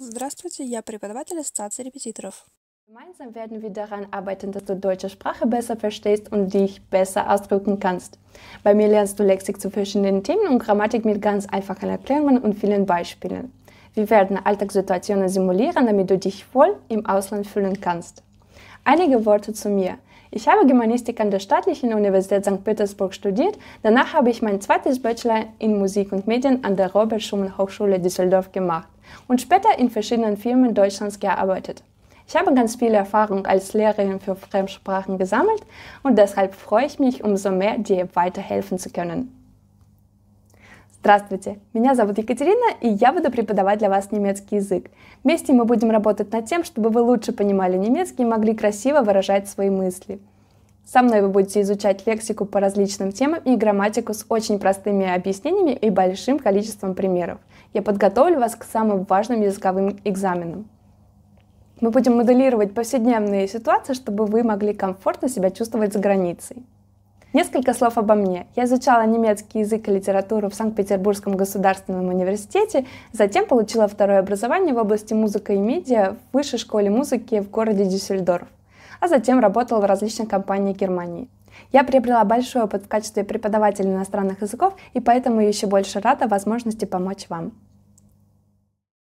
Здравствуйте, я преподаватель ассоциации репетиторов. Gemeinsam werden wir daran arbeiten, dass du deutsche Sprache besser verstehst und dich besser ausdrücken kannst. Bei mir lernst du Lexik zu verschiedenen Themen und Grammatik mit ganz einfachen Erklärungen und vielen Beispielen. Wir werden Alltagssituationen simulieren, damit du dich wohl im Ausland fühlen kannst. Einige Worte zu mir. Ich habe Germanistik an der Staatlichen Universität St. Petersburg studiert. Danach habe ich mein zweites Bachelor in Musik und Medien an der Robert Schumann Hochschule Düsseldorf gemacht und später in verschiedenen Firmen Deutschlands gearbeitet. Ich habe ganz viel Erfahrung als Lehrerin für Fremdsprachen gesammelt und deshalb freue ich mich umso mehr, dir weiterhelfen zu können. Здравствуйте, меня зовут Екатерина, и я буду преподавать для вас немецкий язык. Вместе мы будем работать над тем, чтобы вы лучше понимали немецкий и могли красиво выражать свои мысли. Со мной вы будете изучать лексику по различным темам и грамматику с очень простыми объяснениями и большим количеством примеров. Я подготовлю вас к самым важным языковым экзаменам. Мы будем моделировать повседневные ситуации, чтобы вы могли комфортно себя чувствовать за границей. Несколько слов обо мне. Я изучала немецкий язык и литературу в Санкт-Петербургском государственном университете, затем получила второе образование в области музыка и медиа в Высшей школе музыки в городе Дюссельдорф, а затем работала в различных компаниях Германии. Я приобрела большой опыт в качестве преподавателя иностранных языков и поэтому еще больше рада возможности помочь вам.